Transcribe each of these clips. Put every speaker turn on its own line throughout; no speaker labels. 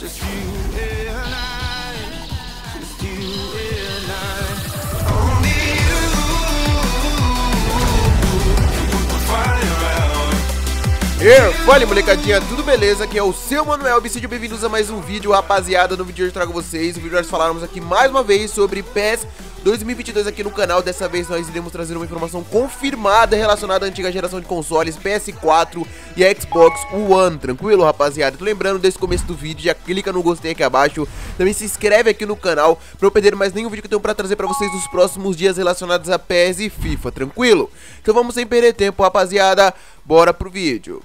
Just you and I, just you and I. molecadinha, tudo beleza? Aqui é o seu Manuel, sejam bem-vindos a mais um vídeo, rapaziada. No vídeo de hoje eu trago vocês, O vídeo nós falarmos aqui mais uma vez sobre PES 2022 aqui no canal. Dessa vez nós iremos trazer uma informação confirmada relacionada à antiga geração de consoles PS4 e Xbox One. Tranquilo, rapaziada? Tô lembrando desse começo do vídeo, já clica no gostei aqui abaixo. Também se inscreve aqui no canal pra não perder mais nenhum vídeo que eu tenho pra trazer pra vocês nos próximos dias relacionados a PS e FIFA, tranquilo? Então vamos sem perder tempo, rapaziada. Bora pro vídeo.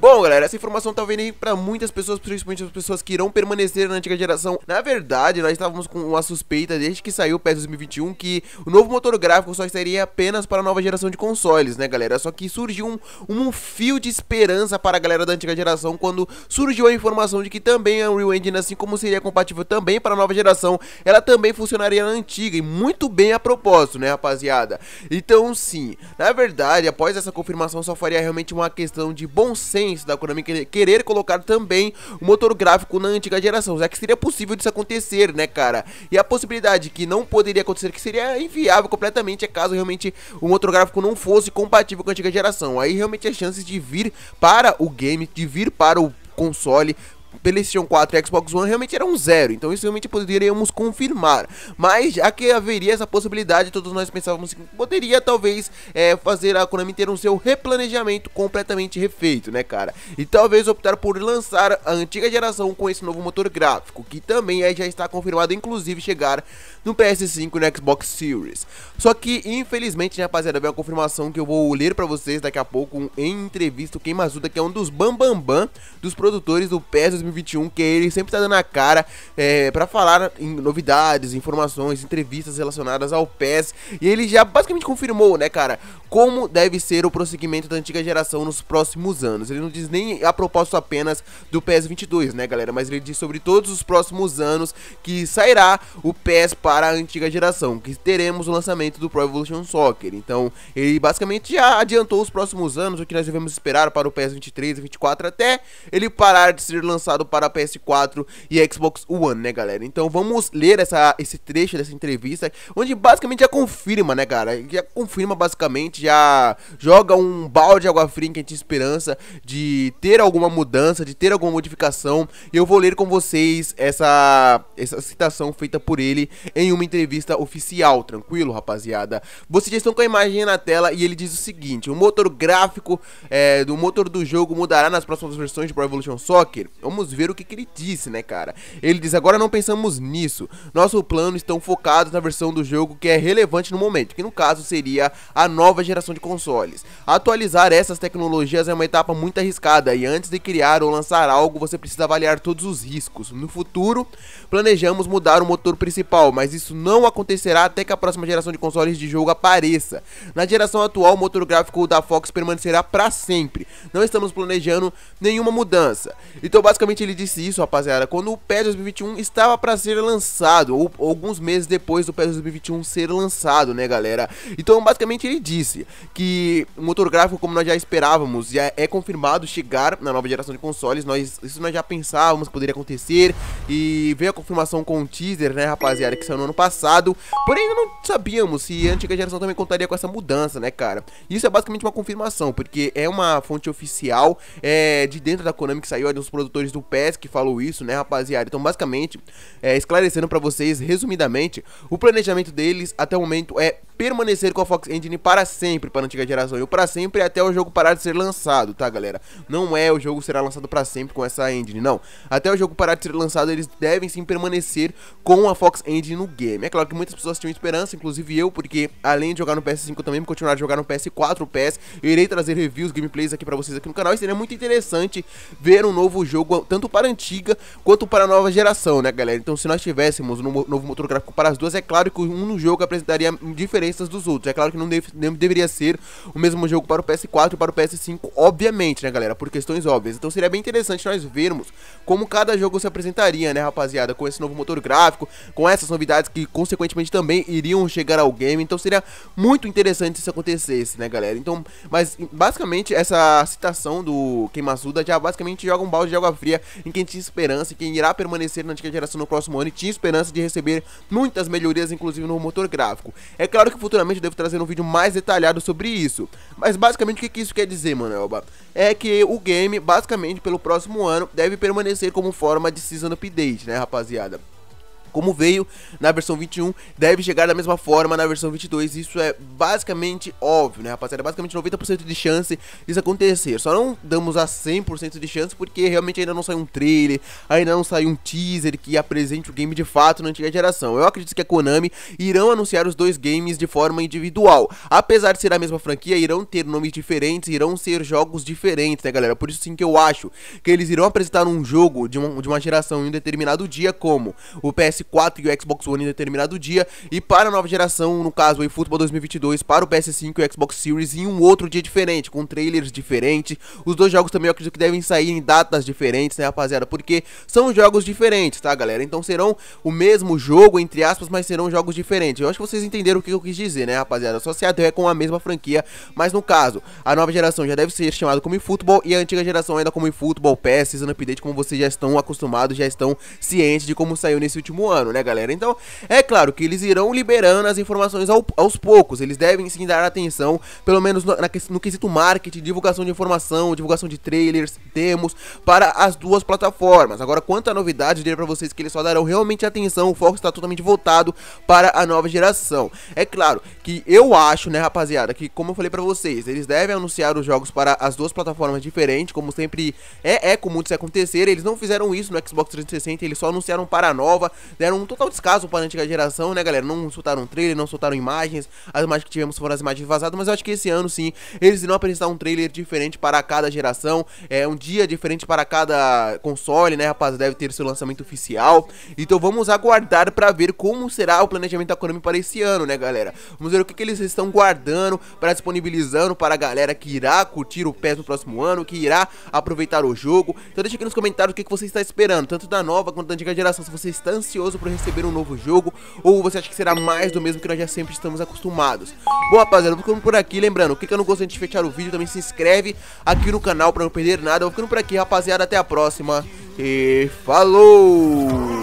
Bom, galera, essa informação tá vindo aí pra muitas pessoas, principalmente as pessoas que irão permanecer na antiga geração. Na verdade, nós estávamos com uma suspeita desde que saiu o PS 2021 que o novo motor gráfico só estaria apenas para a nova geração de consoles, né, galera? Só que surgiu um, um fio de esperança para a galera da antiga geração quando surgiu a informação de que também a Unreal Engine, assim como seria compatível também para a nova geração, ela também funcionaria na antiga e muito bem a propósito, né, rapaziada? Então, sim, na verdade, após essa confirmação só faria realmente uma questão de bom senso da Konami querer colocar também o motor gráfico na antiga geração, já que seria possível disso acontecer, né, cara? E a possibilidade que não poderia acontecer, que seria inviável completamente, é caso realmente o motor gráfico não fosse compatível com a antiga geração. Aí realmente as chances de vir para o game, de vir para o console PlayStation 4 e Xbox One realmente eram zero, então isso realmente poderíamos confirmar. Mas já que haveria essa possibilidade, todos nós pensávamos que poderia talvez é, fazer a Konami ter um seu replanejamento completamente refeito, né, cara? E talvez optar por lançar a antiga geração com esse novo motor gráfico, que também é, já está confirmado, inclusive chegar no PS5 e no Xbox Series. Só que, infelizmente, né, rapaziada, vem uma confirmação que eu vou ler para vocês daqui a pouco em entrevista o Ken Mazuda, que é um dos bambambam bam, bam dos produtores do PS 2021, que ele sempre tá dando a cara é, para falar em novidades, informações, entrevistas relacionadas ao PES. E ele já basicamente confirmou, né, cara, como deve ser o prosseguimento da antiga geração nos próximos anos. Ele não diz nem a propósito apenas do PES 22, né, galera, mas ele diz sobre todos os próximos anos que sairá o PES para a antiga geração, que teremos o lançamento do Pro Evolution Soccer. Então, ele basicamente já adiantou os próximos anos, o que nós devemos esperar para o PES 23 e 24 até ele parar de ser lançado lançado para PS4 e Xbox One, né, galera? Então vamos ler essa, esse trecho dessa entrevista, onde basicamente já confirma, né, cara? Já confirma basicamente, já joga um balde de água fria em quem esperança de ter alguma mudança, de ter alguma modificação. E eu vou ler com vocês essa, essa citação feita por ele em uma entrevista oficial, tranquilo, rapaziada? Vocês já estão com a imagem na tela e ele diz o seguinte: o motor gráfico é, do motor do jogo mudará nas próximas versões de Pro Evolution Soccer vamos ver o que, que ele disse, né, cara? Ele diz, agora não pensamos nisso. Nosso plano estão focados na versão do jogo que é relevante no momento, que no caso seria a nova geração de consoles. Atualizar essas tecnologias é uma etapa muito arriscada e antes de criar ou lançar algo, você precisa avaliar todos os riscos. No futuro, planejamos mudar o motor principal, mas isso não acontecerá até que a próxima geração de consoles de jogo apareça. Na geração atual, o motor gráfico da Fox permanecerá para sempre. Não estamos planejando nenhuma mudança. Então, basicamente Basicamente ele disse isso, rapaziada, quando o PES 2021 estava para ser lançado, ou alguns meses depois do PES 2021 ser lançado, né, galera? Então, basicamente ele disse que o motor gráfico, como nós já esperávamos, já é confirmado chegar na nova geração de consoles. Nós isso nós já pensávamos que poderia acontecer e veio a confirmação com o um teaser, né, rapaziada, que saiu no ano passado. Porém, não sabíamos se a antiga geração também contaria com essa mudança, né, cara? Isso é basicamente uma confirmação, porque é uma fonte oficial é, de dentro da Konami que saiu é dos produtores do o PES que falou isso, né, rapaziada? Então, basicamente, é, esclarecendo para vocês resumidamente, o planejamento deles até o momento é permanecer com a Fox Engine para sempre para a antiga geração. E o para sempre é até o jogo parar de ser lançado, tá galera? Não é o jogo será lançado para sempre com essa engine, não. Até o jogo parar de ser lançado, eles devem sim permanecer com a Fox Engine no game. É claro que muitas pessoas tinham esperança, inclusive eu, porque além de jogar no PS5, eu também vou continuar a jogar no PS4, PS. Eu irei trazer reviews, gameplays aqui para vocês aqui no canal. E seria muito interessante ver um novo jogo, tanto para a antiga quanto para a nova geração, né galera? Então se nós tivéssemos um novo motor gráfico para as duas, é claro que um jogo apresentaria diferente diferenças dos outros. É claro que não, deve, não deveria ser o mesmo jogo para o PS4 e para o PS5, obviamente, né, galera? Por questões óbvias. Então seria bem interessante nós vermos como cada jogo se apresentaria, né, rapaziada? Com esse novo motor gráfico, com essas novidades que, consequentemente, também iriam chegar ao game. Então seria muito interessante se isso acontecesse, né, galera? Então, mas basicamente essa citação do Keimazuda já basicamente joga um balde de água fria em quem tinha esperança e quem irá permanecer na antiga geração no próximo ano e tinha esperança de receber muitas melhorias, inclusive no motor gráfico. É claro que que futuramente eu devo trazer um vídeo mais detalhado sobre isso. Mas basicamente o que, que isso quer dizer, mano, É que o game, basicamente, pelo próximo ano, deve permanecer como forma de Season Update, né, rapaziada? como veio na versão 21, deve chegar da mesma forma na versão 22. Isso é basicamente óbvio, né, rapaziada? É basicamente 90% de chance disso acontecer. Só não damos a 100% de chance porque realmente ainda não saiu um trailer, ainda não saiu um teaser que apresente o game de fato na antiga geração. Eu acredito que a Konami irão anunciar os dois games de forma individual. Apesar de ser a mesma franquia, irão ter nomes diferentes, irão ser jogos diferentes, né, galera? Por isso sim que eu acho que eles irão apresentar um jogo de uma, de uma geração em um determinado dia, como o PS4 4 e o Xbox One em determinado dia, e para a nova geração, no caso o eFootball 2022, para o PS5 e o Xbox Series em um outro dia diferente, com trailers diferentes. Os dois jogos também eu acredito que devem sair em datas diferentes, né, rapaziada? Porque são jogos diferentes, tá, galera? Então serão o mesmo jogo, entre aspas, mas serão jogos diferentes. Eu acho que vocês entenderam o que eu quis dizer, né, rapaziada? Só se é com a mesma franquia, mas no caso, a nova geração já deve ser chamada como eFootball e a antiga geração ainda como eFootball, PS, Season Update, como vocês já estão acostumados, já estão cientes de como saiu nesse último ano, né, galera? Então, é claro que eles irão liberando as informações ao, aos poucos. Eles devem sim dar atenção, pelo menos no, na, no quesito marketing, divulgação de informação, divulgação de trailers, demos, para as duas plataformas. Agora, quanto à novidade, eu diria pra vocês que eles só darão realmente atenção. O foco está totalmente voltado para a nova geração. É claro que eu acho, né, rapaziada, que como eu falei pra vocês, eles devem anunciar os jogos para as duas plataformas diferentes, como sempre é, é comum isso acontecer. Eles não fizeram isso no Xbox 360, eles só anunciaram para a nova, deram um total descaso para a antiga geração, né, galera? Não soltaram trailer, não soltaram imagens. As imagens que tivemos foram as imagens vazadas, mas eu acho que esse ano sim, eles irão apresentar um trailer diferente para cada geração. É um dia diferente para cada console, né, rapaz? Deve ter seu lançamento oficial. Então vamos aguardar para ver como será o planejamento da Konami para esse ano, né, galera? Vamos ver o que, que eles estão guardando para disponibilizando para a galera que irá curtir o PES no próximo ano, que irá aproveitar o jogo. Então deixa aqui nos comentários o que, que você está esperando, tanto da nova quanto da antiga geração, se você está ansioso ansioso por receber um novo jogo ou você acha que será mais do mesmo que nós já sempre estamos acostumados? Bom, rapaziada, vou ficando por aqui. Lembrando, clica no gostei de fechar o vídeo, também se inscreve aqui no canal para não perder nada. Eu vou ficando por aqui, rapaziada. Até a próxima e falou!